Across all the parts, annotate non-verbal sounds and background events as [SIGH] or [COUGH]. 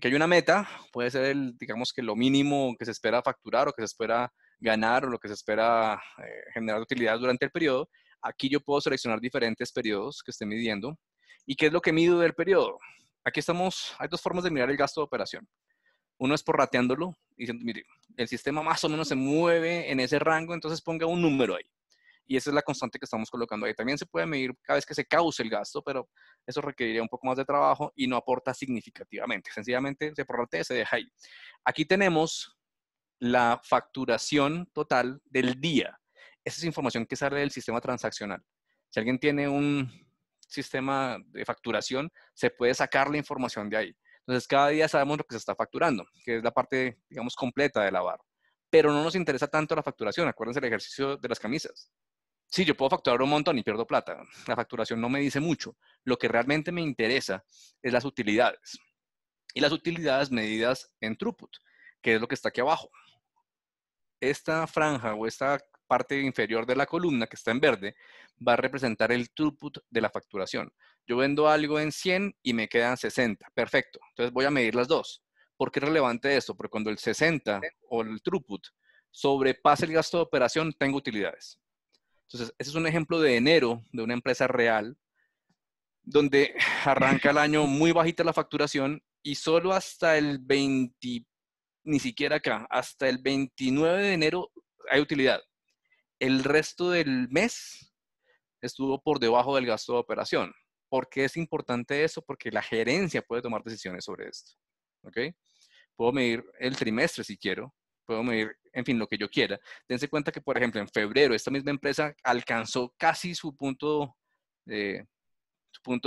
que hay una meta, puede ser el, digamos que lo mínimo que se espera facturar o que se espera ganar o lo que se espera eh, generar utilidad durante el periodo. Aquí yo puedo seleccionar diferentes periodos que esté midiendo. ¿Y qué es lo que mido del periodo? Aquí estamos, hay dos formas de mirar el gasto de operación. Uno es por rateándolo, diciendo, mire, el sistema más o menos se mueve en ese rango, entonces ponga un número ahí. Y esa es la constante que estamos colocando ahí. También se puede medir cada vez que se cause el gasto, pero eso requeriría un poco más de trabajo y no aporta significativamente. Sencillamente se prorratea se deja ahí. Aquí tenemos la facturación total del día. Esa es información que sale del sistema transaccional. Si alguien tiene un sistema de facturación, se puede sacar la información de ahí. Entonces, cada día sabemos lo que se está facturando, que es la parte, digamos, completa de la barra. Pero no nos interesa tanto la facturación. Acuérdense el ejercicio de las camisas sí, yo puedo facturar un montón y pierdo plata. La facturación no me dice mucho. Lo que realmente me interesa es las utilidades. Y las utilidades medidas en throughput, que es lo que está aquí abajo. Esta franja o esta parte inferior de la columna que está en verde va a representar el throughput de la facturación. Yo vendo algo en 100 y me quedan 60. Perfecto. Entonces voy a medir las dos. ¿Por qué es relevante esto? Porque cuando el 60 o el throughput sobrepasa el gasto de operación, tengo utilidades. Entonces, ese es un ejemplo de enero de una empresa real, donde [SIGHS] arranca el año muy bajita la facturación y solo hasta el 20, ni siquiera acá, hasta el 29 de enero hay utilidad. El resto del mes estuvo por debajo del gasto de operación. ¿Por qué es importante eso? Porque la gerencia puede tomar decisiones sobre esto. ¿Ok? Puedo medir el trimestre si quiero, puedo medir en fin, lo que yo quiera. Dense cuenta que, por ejemplo, en febrero esta misma empresa alcanzó casi su punto, de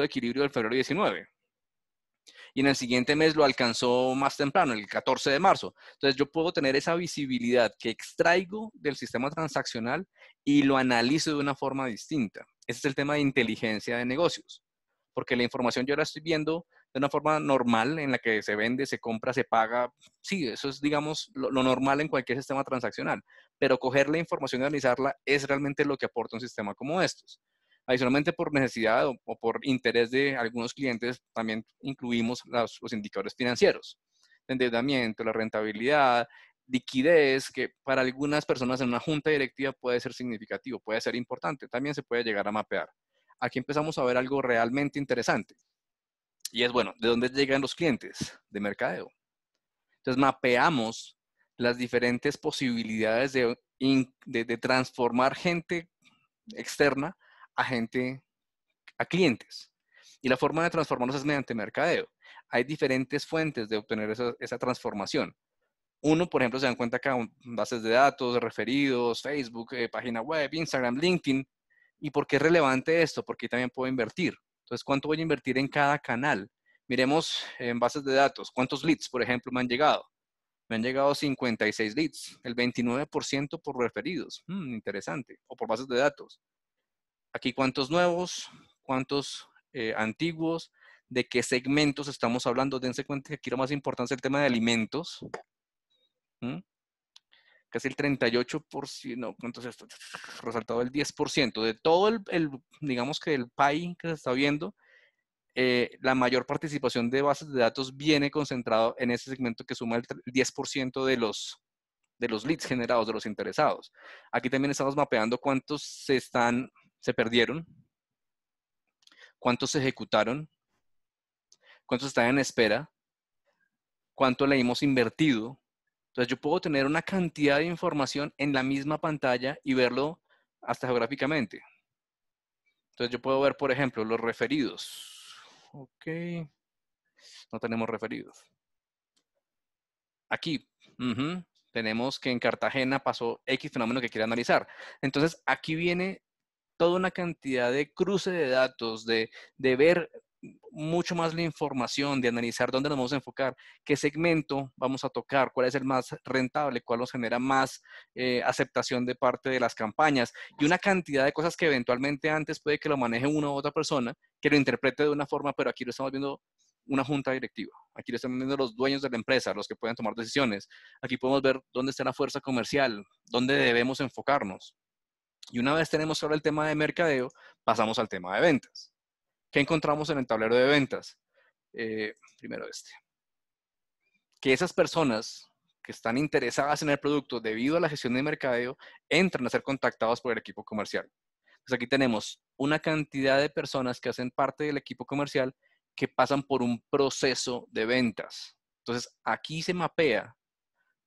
equilibrio del febrero 19. Y en el siguiente mes lo alcanzó más temprano, el 14 de marzo. Entonces yo puedo tener esa visibilidad que extraigo del sistema transaccional y lo analizo de una forma distinta. Ese es el tema de inteligencia de negocios, porque la información yo la estoy viendo de una forma normal en la que se vende, se compra, se paga. Sí, eso es, digamos, lo, normal en cualquier sistema transaccional. Pero coger la información y analizarla es realmente lo que aporta un sistema como estos. Adicionalmente, por necesidad o, por interés de algunos clientes, también incluimos los indicadores financieros. El endeudamiento, la rentabilidad, liquidez, que para algunas personas en una junta directiva puede ser significativo, puede ser importante, también se puede llegar a mapear. Aquí empezamos a ver algo realmente interesante. Y es bueno, ¿de dónde llegan los clientes? De mercadeo. Entonces mapeamos las diferentes posibilidades de, de, transformar gente externa a gente, a clientes. Y la forma de transformarlos es mediante mercadeo. Hay diferentes fuentes de obtener esa, transformación. Uno, por ejemplo, se dan cuenta acá bases de datos, referidos, Facebook, eh, página web, Instagram, LinkedIn. ¿Y por qué es relevante esto? Porque también puedo invertir. Entonces, ¿cuánto voy a invertir en cada canal? Miremos en bases de datos, ¿cuántos leads, por ejemplo, me han llegado? Me han llegado 56 leads, el 29% por referidos, hmm, interesante, o por bases de datos. Aquí cuántos nuevos, cuántos eh, antiguos, de qué segmentos estamos hablando. Dense cuenta que aquí lo más importante es el tema de alimentos. ¿Mm? casi el 38%, no, entonces [LAUGHS] resaltado el 10%, de todo el, digamos que el PAI que se está viendo, eh, la mayor participación de bases de datos viene concentrado en ese segmento que suma el 10% de los, de los leads generados, de los interesados. Aquí también estamos mapeando cuántos se, están, se perdieron, cuántos se ejecutaron, cuántos están en espera, cuánto le hemos invertido entonces yo puedo tener una cantidad de información en la misma pantalla y verlo hasta geográficamente. Entonces yo puedo ver, por ejemplo, los referidos. Ok. No tenemos referidos. Aquí. Tenemos que en Cartagena pasó X fenómeno que quiere analizar. Entonces aquí viene toda una cantidad de cruce de datos, de, de ver mucho más la información, de analizar dónde nos vamos a enfocar, qué segmento vamos a tocar, cuál es el más rentable, cuál nos genera más eh, aceptación de parte de las campañas y una cantidad de cosas que eventualmente antes puede que lo maneje una u otra persona, que lo interprete de una forma, pero aquí lo estamos viendo una junta directiva. Aquí lo estamos viendo los dueños de la empresa, los que pueden tomar decisiones. Aquí podemos ver dónde está la fuerza comercial, dónde debemos enfocarnos. Y una vez tenemos ahora el tema de mercadeo, pasamos al tema de ventas. ¿Qué encontramos en el tablero de ventas? Eh, primero este. Que esas personas que están interesadas en el producto debido a la gestión de mercadeo entran a ser contactadas por el equipo comercial. Entonces aquí tenemos una cantidad de personas que hacen parte del equipo comercial que pasan por un proceso de ventas. Entonces aquí se mapea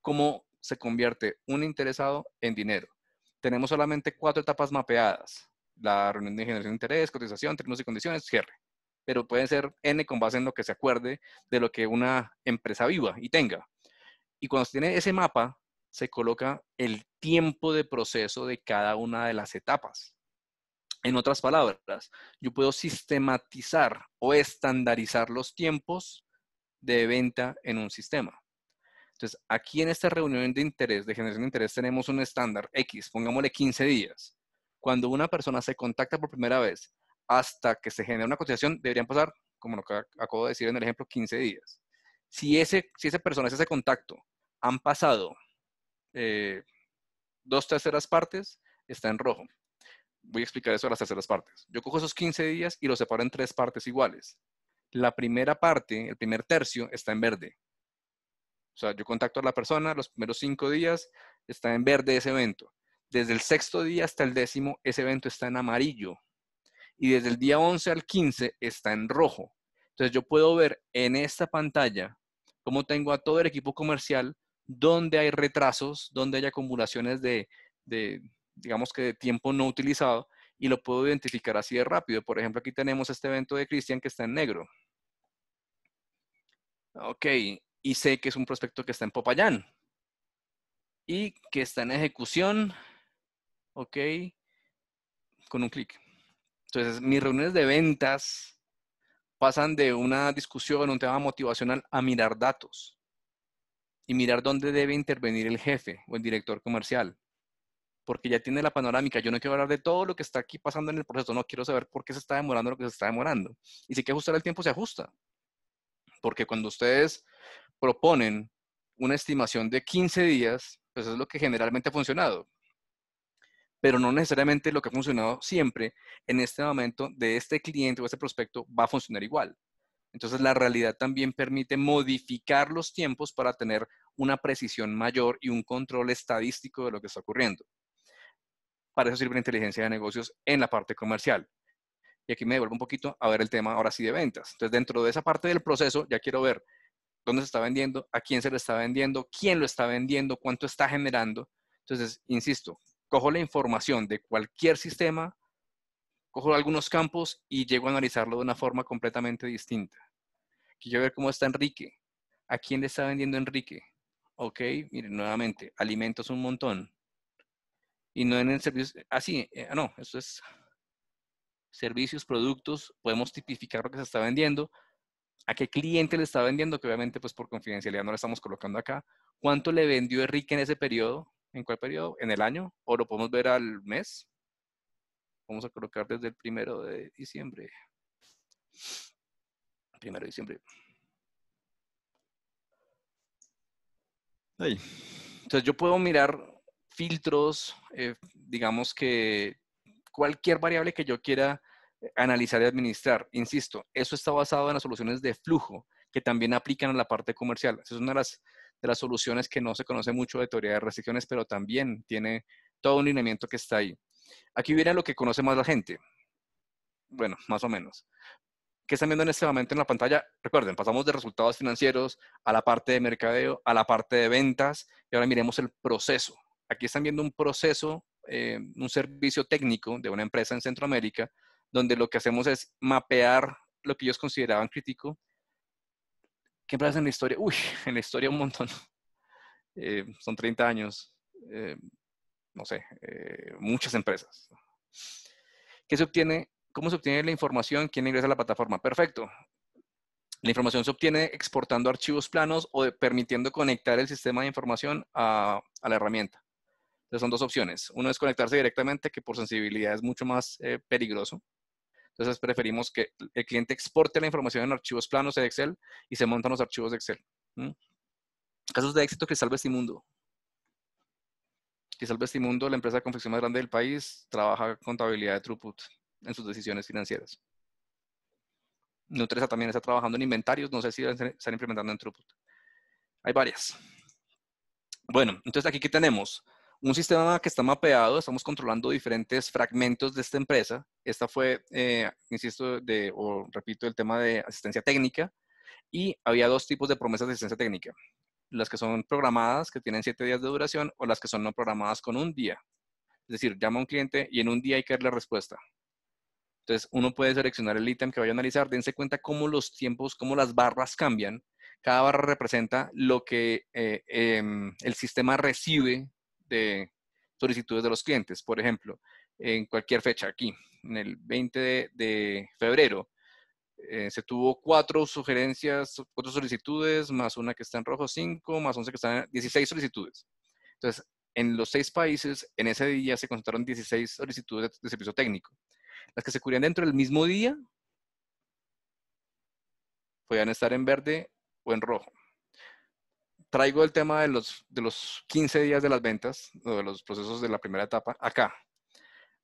cómo se convierte un interesado en dinero. Tenemos solamente cuatro etapas mapeadas la reunión de generación de interés, cotización, términos y condiciones, cierre. Pero pueden ser N con base en lo que se acuerde de lo que una empresa viva y tenga. Y cuando se tiene ese mapa, se coloca el tiempo de proceso de cada una de las etapas. En otras palabras, yo puedo sistematizar o estandarizar los tiempos de venta en un sistema. Entonces, aquí en esta reunión de interés, de generación de interés, tenemos un estándar X, pongámosle 15 días cuando una persona se contacta por primera vez hasta que se genera una cotización, deberían pasar, como lo que acabo de decir en el ejemplo, 15 días. Si, ese, si esa persona, ese contacto, han pasado eh, dos terceras partes, está en rojo. Voy a explicar eso de las terceras partes. Yo cojo esos 15 días y los separo en tres partes iguales. La primera parte, el primer tercio, está en verde. O sea, yo contacto a la persona los primeros cinco días, está en verde ese evento. Desde el sexto día hasta el décimo, ese evento está en amarillo. Y desde el día 11 al 15 está en rojo. Entonces yo puedo ver en esta pantalla cómo tengo a todo el equipo comercial, dónde hay retrasos, dónde hay acumulaciones de, digamos que de tiempo no utilizado, y lo puedo identificar así de rápido. Por ejemplo, aquí tenemos este evento de Cristian que está en negro. Ok, y sé que es un prospecto que está en Popayán y que está en ejecución ok, con un clic. Entonces, mis reuniones de ventas pasan de una discusión, un tema motivacional, a mirar datos y mirar dónde debe intervenir el jefe o el director comercial. Porque ya tiene la panorámica. Yo no quiero hablar de todo lo que está aquí pasando en el proceso. No quiero saber por qué se está demorando lo que se está demorando. Y si que ajustar el tiempo, se ajusta. Porque cuando ustedes proponen una estimación de 15 días, pues es lo que generalmente ha funcionado pero no necesariamente lo que ha funcionado siempre en este momento de este cliente o este prospecto va a funcionar igual. Entonces la realidad también permite modificar los tiempos para tener una precisión mayor y un control estadístico de lo que está ocurriendo. Para eso sirve la inteligencia de negocios en la parte comercial. Y aquí me devuelvo un poquito a ver el tema ahora sí de ventas. Entonces dentro de esa parte del proceso ya quiero ver dónde se está vendiendo, a quién se le está vendiendo, quién lo está vendiendo, cuánto está generando. Entonces, insisto, cojo la información de cualquier sistema, cojo algunos campos y llego a analizarlo de una forma completamente distinta. Quiero ver cómo está Enrique, a quién le está vendiendo Enrique. Ok, miren, nuevamente, alimentos un montón. Y no en el servicio, así, ah, eh, ah, no, eso es servicios, productos, podemos tipificar lo que se está vendiendo, a qué cliente le está vendiendo, que obviamente pues por confidencialidad no lo estamos colocando acá, cuánto le vendió Enrique en ese periodo, en cuál periodo, en el año, o lo podemos ver al mes. Vamos a colocar desde el primero de diciembre. Primero de diciembre. Ahí. Entonces yo puedo mirar filtros, eh, digamos que cualquier variable que yo quiera eh, analizar y administrar. Insisto, eso está basado en las soluciones de flujo que también aplican a la parte comercial. Esa es una de las de las soluciones que no se conoce mucho de teoría de restricciones, pero también tiene todo un lineamiento que está ahí. Aquí viene lo que conoce más la gente. Bueno, más o menos. ¿Qué están viendo en este momento en la pantalla? Recuerden, pasamos de resultados financieros a la parte de mercadeo, a la parte de ventas, y ahora miremos el proceso. Aquí están viendo un proceso, eh, un servicio técnico de una empresa en Centroamérica, donde lo que hacemos es mapear lo que ellos consideraban crítico ¿Qué pasa en la historia? Uy, [LAUGHS] en la historia un montón. [LAUGHS] Eh, son 30 años, eh, no sé, eh, muchas empresas. ¿Qué se obtiene? ¿Cómo se obtiene la información? ¿Quién ingresa a la plataforma? Perfecto. La información se obtiene exportando archivos planos o permitiendo conectar el sistema de información a, a, la herramienta. Entonces son dos opciones. Uno es conectarse directamente, que por sensibilidad es mucho más peligroso. Entonces preferimos que el cliente exporte la información en archivos planos de Excel y se montan los archivos de Excel. Casos de éxito que salve este mundo. Que salve este mundo, la empresa de confección más grande del país, trabaja contabilidad de throughput en sus decisiones financieras. Nutresa también está trabajando en inventarios, no sé si están implementando en throughput. Hay varias. Bueno, entonces aquí ¿qué tenemos un sistema que está mapeado, estamos controlando diferentes fragmentos de esta empresa. Esta fue, eh, insisto, o repito, el tema de asistencia técnica. Y había dos tipos de promesas de asistencia técnica. Las que son programadas, que tienen siete días de duración, o las que son no programadas con un día. Es decir, llama a un cliente y en un día hay que darle respuesta. Entonces, uno puede seleccionar el ítem que vaya a analizar. Dense cuenta cómo los tiempos, cómo las barras cambian. Cada barra representa lo que eh, em, el sistema recibe solicitudes de los clientes. Por ejemplo, en cualquier fecha aquí, en el 20 de, febrero, eh, se tuvo cuatro sugerencias, cuatro solicitudes, más una que está en rojo, cinco, más once que están en 16 solicitudes. Entonces, en los seis países, en ese día se concentraron 16 solicitudes de servicio técnico. Las que se cubrían dentro del mismo día podían estar en verde o en rojo traigo el tema de los, de los 15 días de las ventas o de los procesos de la primera etapa acá.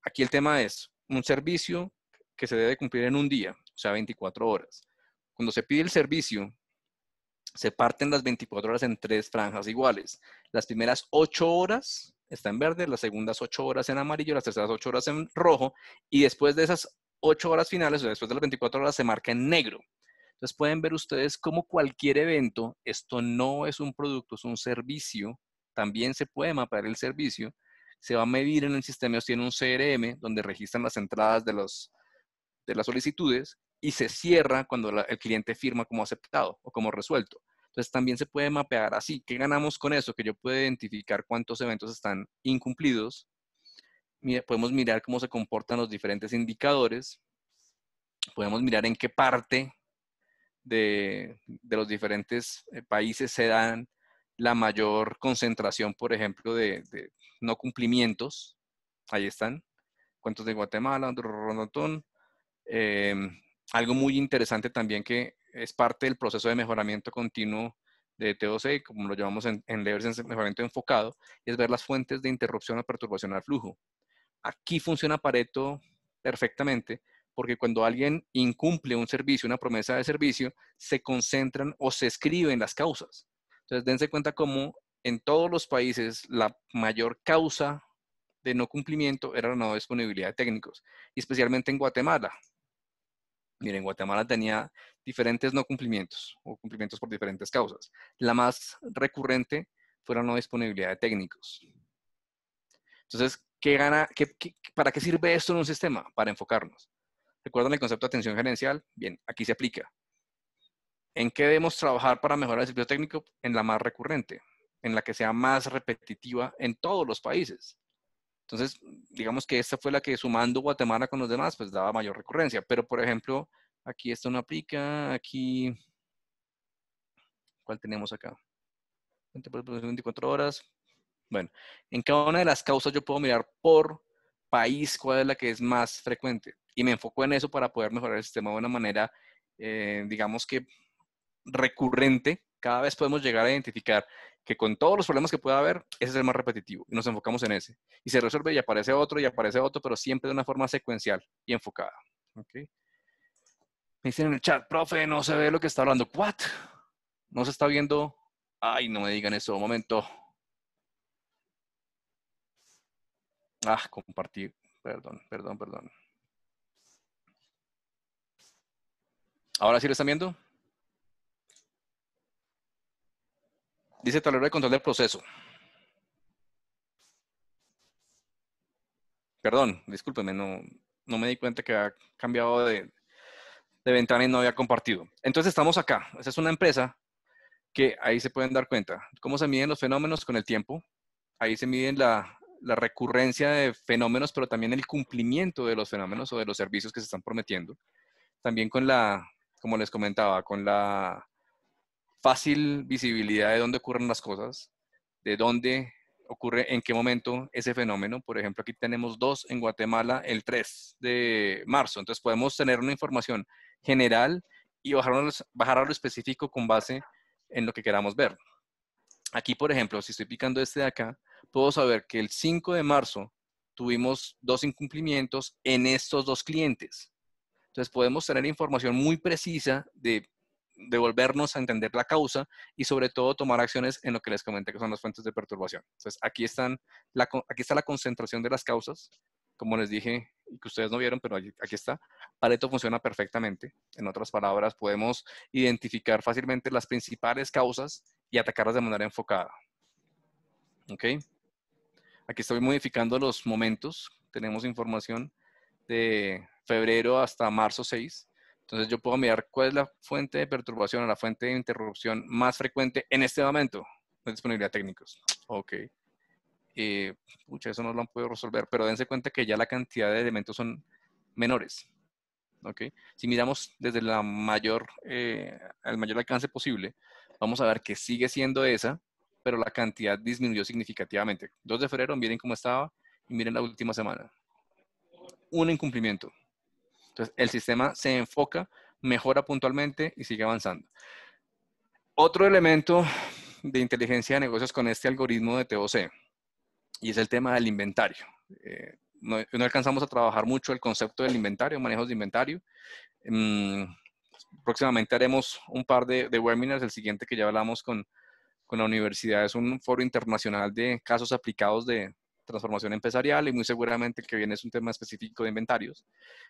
Aquí el tema es un servicio que se debe cumplir en un día, o sea, 24 horas. Cuando se pide el servicio, se parten las 24 horas en tres franjas iguales. Las primeras 8 horas está en verde, las segundas 8 horas en amarillo, las terceras 8 horas en rojo, y después de esas 8 horas finales, o después de las 24 horas, se marca en negro. Entonces pueden ver ustedes cómo cualquier evento, esto no es un producto, es un servicio, también se puede mapear el servicio, se va a medir en el sistema, ellos en un CRM donde registran las entradas de, los, de las solicitudes y se cierra cuando el cliente firma como aceptado o como resuelto. Entonces también se puede mapear así. ¿Qué ganamos con eso? Que yo puedo identificar cuántos eventos están incumplidos. Podemos mirar cómo se comportan los diferentes indicadores. Podemos mirar en qué parte de, los diferentes eh, países se dan la mayor concentración, por ejemplo, de, no cumplimientos. Ahí están. Cuentos de Guatemala, Rondotón. Eh, algo muy interesante también que es parte del proceso de mejoramiento continuo de TOC, e, como lo llamamos en, en mejoramiento enfocado, es ver las fuentes de interrupción o perturbación al flujo. Aquí funciona Pareto perfectamente porque cuando alguien incumple un servicio, una promesa de servicio, se concentran o se escriben las causas. Entonces, dense cuenta cómo en todos los países la mayor causa de no cumplimiento era la no disponibilidad de técnicos, y especialmente en Guatemala. Miren, Guatemala tenía diferentes no cumplimientos o cumplimientos por diferentes causas. La más recurrente fue la no disponibilidad de técnicos. Entonces, ¿qué gana, ¿para qué sirve esto en un sistema? Para enfocarnos. ¿Recuerdan el concepto de atención gerencial? Bien, aquí se aplica. ¿En qué debemos trabajar para mejorar el servicio técnico? En la más recurrente, en la que sea más repetitiva en todos los países. Entonces, digamos que esta fue la que sumando Guatemala con los demás, pues daba mayor recurrencia. Pero, por ejemplo, aquí esto no aplica, aquí... ¿Cuál tenemos acá? 24 horas. Bueno, en cada una de las causas yo puedo mirar por país cuál es la que es más frecuente y me enfoco en eso para poder mejorar el sistema de una manera, eh, digamos que recurrente. Cada vez podemos llegar a identificar que con todos los problemas que pueda haber, ese es el más repetitivo y nos enfocamos en ese. Y se resuelve y aparece otro y aparece otro, pero siempre de una forma secuencial y enfocada. Me dicen en el chat, profe, no se ve lo que está hablando. ¿What? No se está viendo. Ay, no me digan eso. Un momento. Ah, compartir. Perdón, perdón, perdón. ¿Ahora sí lo están viendo? Dice tablero de control del proceso. Perdón, discúlpenme, no, no me di cuenta que ha cambiado de, ventana y no había compartido. Entonces estamos acá. Esa es una empresa que ahí se pueden dar cuenta. ¿Cómo se miden los fenómenos con el tiempo? Ahí se miden la, la recurrencia de fenómenos, pero también el cumplimiento de los fenómenos o de los servicios que se están prometiendo. También con la como les comentaba, con la fácil visibilidad de dónde ocurren las cosas, de dónde ocurre, en qué momento ese fenómeno. Por ejemplo, aquí tenemos dos en Guatemala el 3 de marzo. Entonces podemos tener una información general y bajar, a lo específico con base en lo que queramos ver. Aquí, por ejemplo, si estoy picando este de acá, puedo saber que el 5 de marzo tuvimos dos incumplimientos en estos dos clientes. Entonces podemos tener información muy precisa de volvernos a entender la causa y sobre todo tomar acciones en lo que les comenté que son las fuentes de perturbación. Entonces aquí, están aquí está la concentración de las causas, como les dije y que ustedes no vieron, pero aquí está. Pareto funciona perfectamente. En otras palabras, podemos identificar fácilmente las principales causas y atacarlas de manera enfocada. ¿Ok? Aquí estoy modificando los momentos. Tenemos información de febrero hasta marzo 6. Entonces yo puedo mirar cuál es la fuente de perturbación o la fuente de interrupción más frecuente en este momento. de disponibilidad técnicos. Ok. Eh, pucha, eso no lo han podido resolver, pero dense cuenta que ya la cantidad de elementos son menores. ¿ok? Si miramos desde la mayor, eh, el mayor alcance posible, vamos a ver que sigue siendo esa, pero la cantidad disminuyó significativamente. 2 de febrero, miren cómo estaba, y miren la última semana. Un incumplimiento. Entonces, el sistema se enfoca, mejora puntualmente y sigue avanzando. Otro elemento de inteligencia de negocios con este algoritmo de TOC y es el tema del inventario. Eh, no, alcanzamos a trabajar mucho el concepto del inventario, manejos de inventario. Mm, próximamente haremos un par de, webinars. El siguiente que ya hablamos con, con la universidad es un foro internacional de casos aplicados de, transformación empresarial y muy seguramente que viene es un tema específico de inventarios,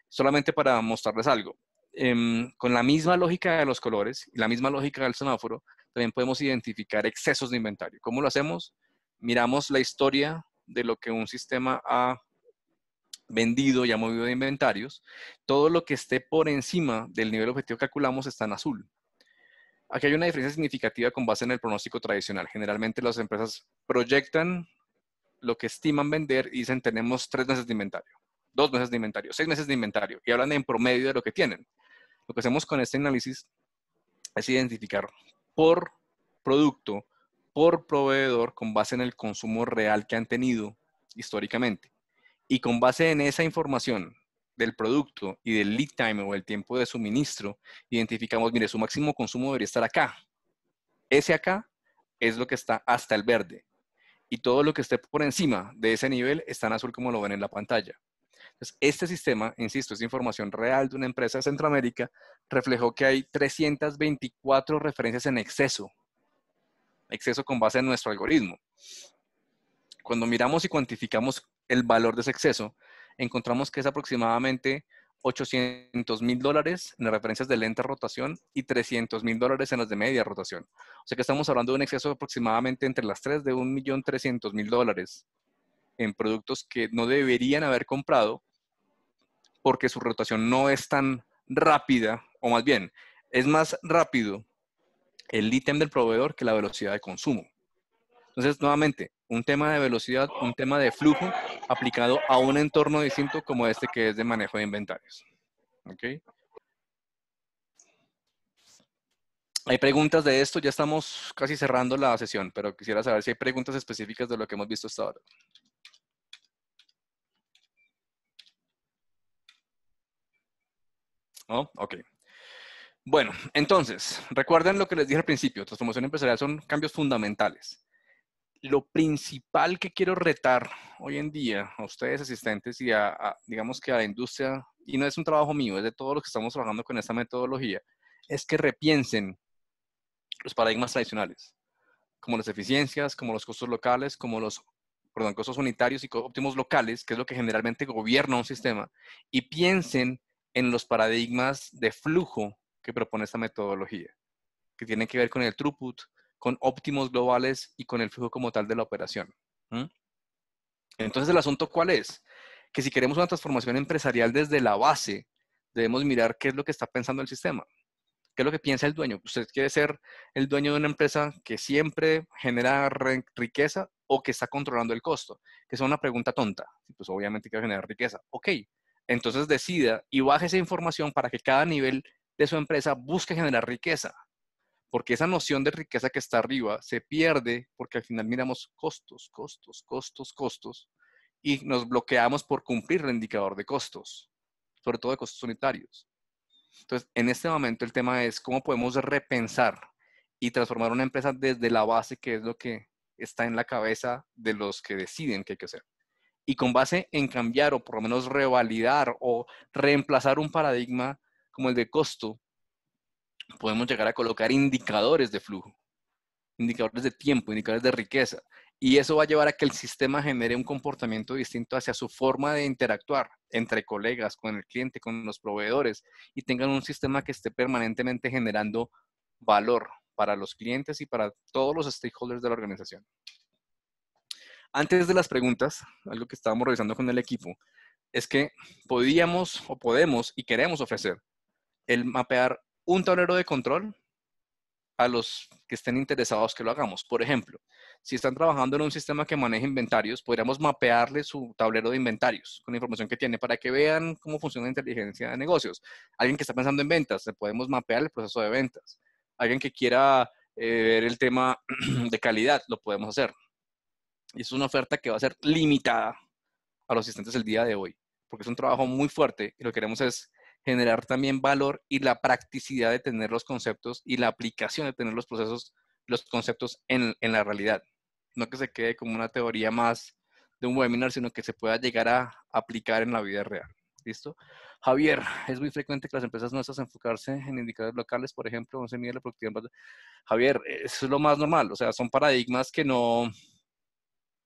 solamente para mostrarles algo. Em, con la misma lógica de los colores y la misma lógica del semáforo, también podemos identificar excesos de inventario. ¿Cómo lo hacemos? Miramos la historia de lo que un sistema ha vendido y ha movido de inventarios. Todo lo que esté por encima del nivel objetivo que calculamos está en azul. Aquí hay una diferencia significativa con base en el pronóstico tradicional. Generalmente las empresas proyectan lo que estiman vender y dicen tenemos tres meses de inventario, dos meses de inventario, seis meses de inventario y hablan en promedio de lo que tienen. Lo que hacemos con este análisis es identificar por producto, por proveedor, con base en el consumo real que han tenido históricamente. Y con base en esa información del producto y del lead time o el tiempo de suministro, identificamos, mire, su máximo consumo debería estar acá. Ese acá es lo que está hasta el verde y todo lo que esté por encima de ese nivel está en azul como lo ven en la pantalla. Entonces, este sistema, insisto, es información real de una empresa de Centroamérica, reflejó que hay 324 referencias en exceso, exceso con base en nuestro algoritmo. Cuando miramos y cuantificamos el valor de ese exceso, encontramos que es aproximadamente 800 mil dólares en las referencias de lenta rotación y 300 mil dólares en las de media rotación. O sea que estamos hablando de un exceso aproximadamente entre las tres de millón mil dólares en productos que no deberían haber comprado porque su rotación no es tan rápida, o más bien, es más rápido el ítem del proveedor que la velocidad de consumo. Entonces, nuevamente, un tema de velocidad, un tema de flujo aplicado a un entorno distinto como este que es de manejo de inventarios. Hay preguntas de esto, ya estamos casi cerrando la sesión, pero quisiera saber si hay preguntas específicas de lo que hemos visto hasta ahora. Ok. Bueno, entonces, recuerden lo que les dije al principio, transformación empresarial son cambios fundamentales lo principal que quiero retar hoy en día a ustedes asistentes y a, digamos que a la industria, y no es un trabajo mío, es de todos los que estamos trabajando con esta metodología, es que repiensen los paradigmas tradicionales, como las eficiencias, como los costos locales, como los perdón, costos unitarios y óptimos locales, que es lo que generalmente gobierna un sistema, y piensen en los paradigmas de flujo que propone esta metodología, que tienen que ver con el throughput, con óptimos globales y con el flujo como tal de la operación. Entonces, el asunto cuál es? Que si queremos una transformación empresarial desde la base, debemos mirar qué es lo que está pensando el sistema. ¿Qué es lo que piensa el dueño? ¿Usted quiere ser el dueño de una empresa que siempre genera riqueza o que está controlando el costo? Que es una pregunta tonta. Pues obviamente quiero generar riqueza. Ok, entonces decida y baje esa información para que cada nivel de su empresa busque generar riqueza porque esa noción de riqueza que está arriba se pierde porque al final miramos costos, costos, costos, costos y nos bloqueamos por cumplir el indicador de costos, sobre todo de costos unitarios. Entonces, en este momento el tema es cómo podemos repensar y transformar una empresa desde la base, que es lo que está en la cabeza de los que deciden qué hay que hacer. Y con base en cambiar o por lo menos revalidar o reemplazar un paradigma como el de costo podemos llegar a colocar indicadores de flujo, indicadores de tiempo, indicadores de riqueza. Y eso va a llevar a que el sistema genere un comportamiento distinto hacia su forma de interactuar entre colegas, con el cliente, con los proveedores, y tengan un sistema que esté permanentemente generando valor para los clientes y para todos los stakeholders de la organización. Antes de las preguntas, algo que estábamos revisando con el equipo, es que podíamos o podemos y queremos ofrecer el mapear un tablero de control a los que estén interesados que lo hagamos. Por ejemplo, si están trabajando en un sistema que maneja inventarios, podríamos mapearle su tablero de inventarios con la información que tiene para que vean cómo funciona la inteligencia de negocios. Alguien que está pensando en ventas, le podemos mapear el proceso de ventas. Alguien que quiera eh, ver el tema [CLEARS THROAT] de calidad, lo podemos hacer. Y es una oferta que va a ser limitada a los asistentes el día de hoy, porque es un trabajo muy fuerte y lo que queremos es generar también valor y la practicidad de tener los conceptos y la aplicación de tener los procesos, los conceptos en, la realidad. No que se quede como una teoría más de un webinar, sino que se pueda llegar a aplicar en la vida real. ¿Listo? Javier, es muy frecuente que las empresas nuestras enfocarse en indicadores locales, por ejemplo, 11 se mide la productividad. Javier, eso es lo más normal, o sea, son paradigmas que no,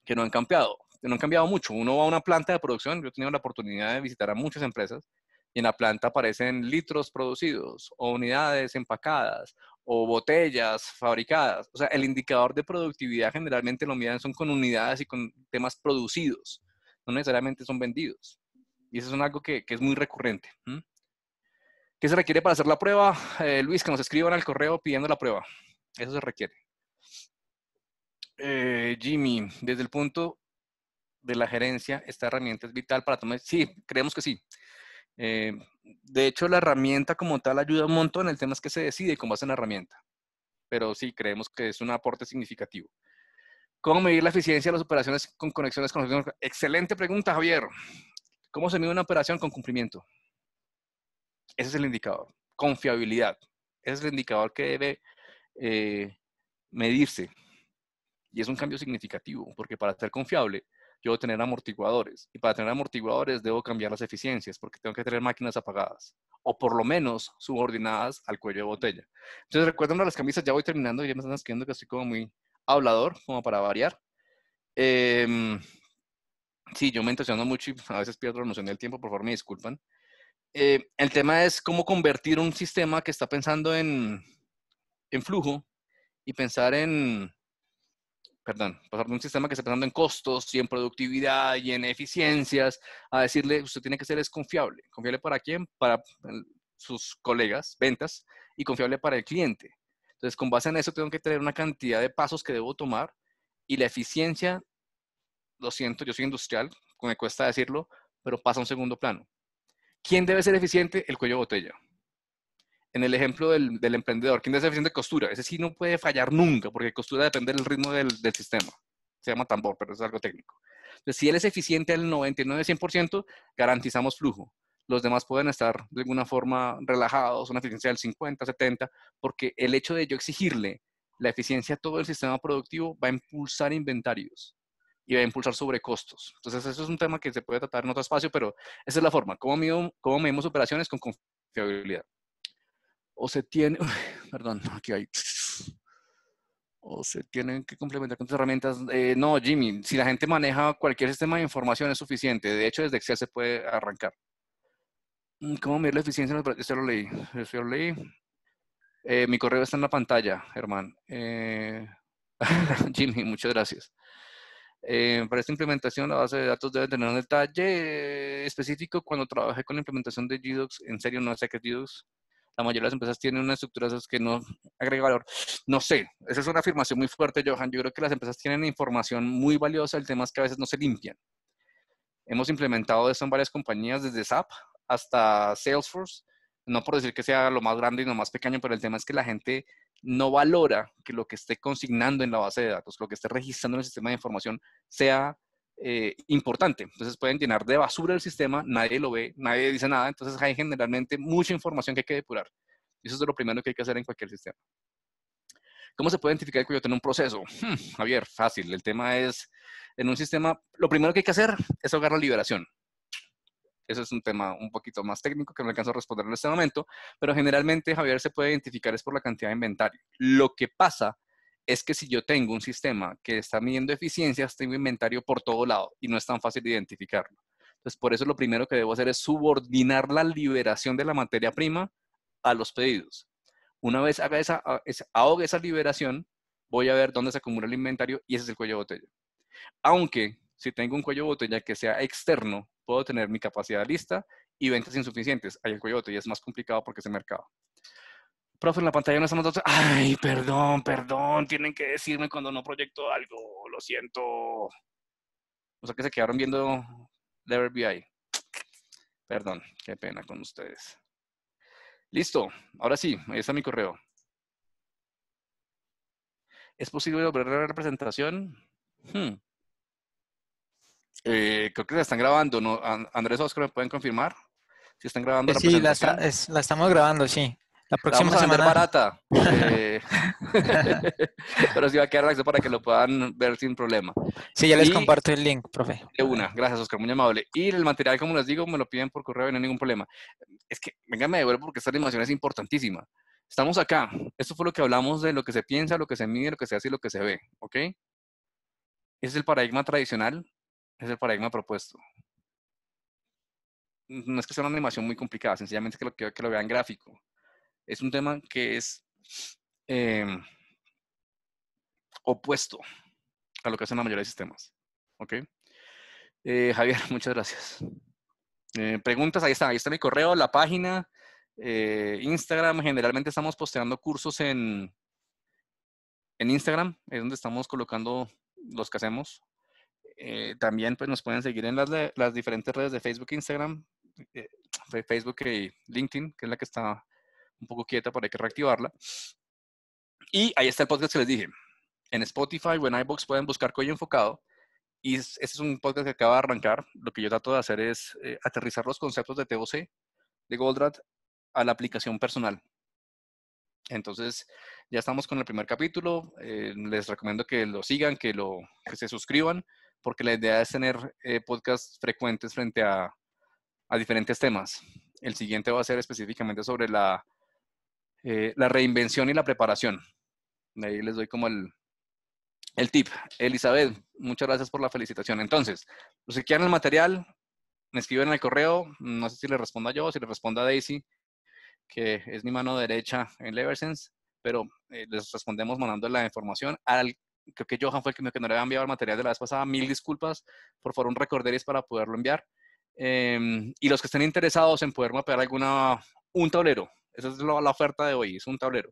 que no han cambiado, que no han cambiado mucho. Uno va a una planta de producción, yo he tenido la oportunidad de visitar a muchas empresas y en la planta aparecen litros producidos o unidades empacadas o botellas fabricadas. O sea, el indicador de productividad generalmente lo miran son con unidades y con temas producidos, no necesariamente son vendidos. Y eso es algo que, es muy recurrente. ¿Qué se requiere para hacer la prueba? Eh, Luis, que nos escriban al correo pidiendo la prueba. Eso se requiere. Eh, Jimmy, desde el punto de la gerencia, esta herramienta es vital para tomar... Sí, creemos que sí. Eh, de hecho, la herramienta como tal ayuda un montón. El tema que se decide y hace la herramienta. Pero sí, creemos que es un aporte significativo. ¿Cómo medir la eficiencia de las operaciones con conexiones con Excelente pregunta, Javier. ¿Cómo se mide una operación con cumplimiento? Ese es el indicador. Confiabilidad. Ese es el indicador que debe eh, medirse. Y es un cambio significativo, porque para ser confiable yo debo tener amortiguadores y para tener amortiguadores debo cambiar las eficiencias porque tengo que tener máquinas apagadas o por lo menos subordinadas al cuello de botella. Entonces recuerden las camisas, ya voy terminando, ya me están escribiendo que estoy como muy hablador, como para variar. Em, sí, yo me entusiasmo mucho y a veces pierdo la noción del tiempo, por favor me disculpan. Eh, el tema es cómo convertir un sistema que está pensando en, en flujo y pensar en, perdón, pasar de un sistema que está pensando en costos y en productividad y en eficiencias, a decirle, usted tiene que ser es ¿Confiable para quién? Para mm, sus colegas, ventas, y confiable para el cliente. Entonces, con base en eso, tengo que tener una cantidad de pasos que debo tomar y la eficiencia, lo siento, yo soy industrial, me cuesta decirlo, pero pasa a un segundo plano. ¿Quién debe ser eficiente? El cuello de botella en el ejemplo del, emprendedor, ¿quién es eficiente de costura? Ese sí no puede fallar nunca, porque costura depende del ritmo del, sistema. Se llama tambor, pero es algo técnico. Entonces, si él es eficiente al 99-100%, garantizamos flujo. Los demás pueden estar de alguna forma relajados, una eficiencia del 50, 70, porque el hecho de yo exigirle la eficiencia a todo el sistema productivo va a impulsar inventarios y va a impulsar sobrecostos. Entonces, eso es un tema que se puede tratar en otro espacio, pero esa es la forma. ¿Cómo, cómo medimos operaciones con confiabilidad? o se tiene, [LAUGHS] perdón, aquí hay, o se tienen que complementar con herramientas. Eh, no, Jimmy, si la gente maneja cualquier sistema de información es suficiente. De hecho, desde Excel se puede arrancar. Mm, ¿Cómo medir la eficiencia? Eso lo leí. Eso lo leí. Eh, mi correo está en la pantalla, Germán. Eh, [LAUGHS] Jimmy, muchas gracias. para esta implementación, la base de datos debe tener un detalle específico. Cuando trabajé con la implementación de GDOX, en serio no sé qué es GDocs, la mayoría de las empresas tienen una estructura que no agrega valor. No sé, esa es una afirmación muy fuerte, Johan. Yo creo que las empresas tienen información muy valiosa, el tema es que a veces no se limpian. Hemos implementado eso en varias compañías, desde SAP hasta Salesforce. No por decir que sea lo más grande y lo más pequeño, pero el tema es que la gente no valora que lo que esté consignando en la base de datos, lo que esté registrando en el sistema de información, sea eh, importante. Entonces pueden llenar de basura el sistema, nadie lo ve, nadie dice nada. Entonces hay generalmente mucha información que hay que depurar. Eso es lo primero que hay que hacer en cualquier sistema. ¿Cómo se puede identificar el tiene en un proceso? Hmm, Javier, fácil. El tema es, en un sistema, lo primero que hay que hacer es ahogar la liberación. Eso es un tema un poquito más técnico que no alcanzo a responder en este momento, pero generalmente Javier se puede identificar es por la cantidad de inventario. Lo que pasa es que si yo tengo un sistema que está midiendo eficiencias, tengo inventario por todo lado y no es tan fácil identificarlo. Entonces, por eso lo primero que debo hacer es subordinar la liberación de la materia prima a los pedidos. Una vez haga esa, ahogue esa liberación, voy a ver dónde se acumula el inventario y ese es el cuello de botella. Aunque si tengo un cuello de botella que sea externo, puedo tener mi capacidad lista y ventas insuficientes. Hay el cuello de botella es más complicado porque es el mercado. Profesor, en la pantalla no estamos Ay, perdón, perdón, tienen que decirme cuando no proyecto algo, lo siento. O sea que se quedaron viendo Lever BI. Perdón, qué pena con ustedes. Listo, ahora sí, ahí está mi correo. ¿Es posible volver la representación? Hmm. Eh, creo que la están grabando, Andrés Oscar, ¿me pueden confirmar? Si están grabando. Eh, sí, la, la, la estamos grabando, sí. La próxima vamos a ser barata. [LAUGHS] [LAUGHS] pero sí va a quedar acción para que lo puedan ver sin problema. Sí, ya les comparto el link, profe. De una, gracias, Oscar, muy amable. Y el material, como les digo, me lo piden por correo y no hay ningún problema. Es que, venga, me devuelvo porque esta animación es importantísima. Estamos acá. Esto fue lo que hablamos de lo que se piensa, lo que se mide, lo que se hace y lo que se ve. ¿Ok? Ese es el paradigma tradicional, es el paradigma propuesto no es que sea una animación muy complicada, sencillamente que lo, que lo vean gráfico es un tema que es em, opuesto a lo que hacen la mayoría de sistemas. ¿Ok? Eh, Javier, [LAUGHS] muchas gracias. Eh, preguntas, ahí está, ahí está mi correo, la página, eh, Instagram. Generalmente estamos posteando cursos en, en Instagram, es donde estamos colocando los que hacemos. también pues, nos pueden seguir en las, las diferentes redes de Facebook e Instagram, Facebook y LinkedIn, que es la que está un poco quieta, pero hay que reactivarla. Y ahí está el podcast que les dije. En Spotify o en iBox pueden buscar Cuello Enfocado. Y este es un podcast que acaba de arrancar. Lo que yo trato de hacer es eh, aterrizar los conceptos de TOC, de Goldratt, a la aplicación personal. Entonces, ya estamos con el primer capítulo. Eh, les recomiendo que lo sigan, que, lo, que se suscriban, porque la idea es tener eh, podcasts frecuentes frente a, a diferentes temas. El siguiente va a ser específicamente sobre la eh, la reinvención y la preparación. Ahí les doy como el, el tip. Elizabeth, muchas gracias por la felicitación. Entonces, los que quieran el material, me escriben en el correo. No sé si le responda yo, si le responda Daisy, que es mi mano derecha en Leversense, pero eh, les respondemos mandando la información. Al, creo que Johan fue el que, me, que no le había enviado el material de la vez pasada. Mil disculpas. Por favor, un recorderis para poderlo enviar. Em, y los que estén interesados en poder mapear alguna, un tablero, esa es la, oferta de hoy, es un tablero.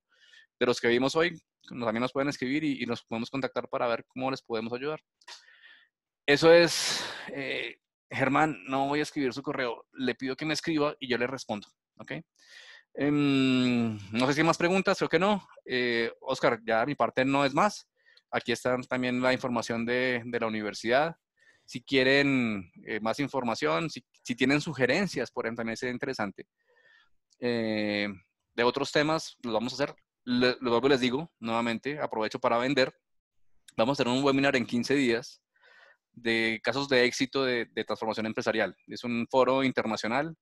De los que vimos hoy, también nos pueden escribir y, nos podemos contactar para ver cómo les podemos ayudar. Eso es, eh, Germán, no voy a escribir su correo, le pido que me escriba y yo le respondo, okay em, no sé si hay más preguntas, creo que no. Eh, Oscar, ya mi parte no es más. Aquí está también la información de, la universidad. Si quieren eh, más información, si, tienen sugerencias, por ejemplo, también es interesante eh, de otros temas, los vamos a hacer. que les digo nuevamente, aprovecho para vender. Vamos a hacer un webinar en 15 días de casos de éxito de, transformación empresarial. Es un foro internacional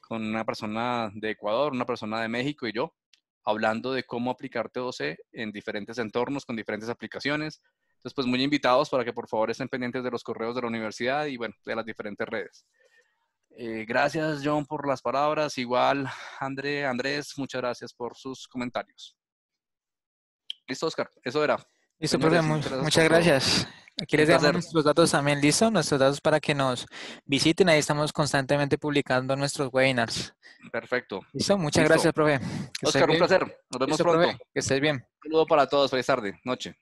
con una persona de Ecuador, una persona de México y yo, hablando de cómo aplicar TOC 12 en diferentes entornos, con diferentes aplicaciones. Entonces, pues muy invitados para que por favor estén pendientes de los correos de la universidad y bueno, de las diferentes redes. Eh, gracias, John, por las palabras. Igual, André, Andrés, muchas gracias por sus comentarios. Listo, Oscar, eso era. Listo, muchas gracias. Aquí les dejamos nuestros datos también, ¿listo? Nuestros datos para que nos visiten. Ahí estamos constantemente publicando nuestros webinars. Perfecto. ¿Listo? Muchas gracias, profe. Oscar, un placer. Nos vemos pronto. Que estés bien. Un saludo para todos. Feliz tarde, noche.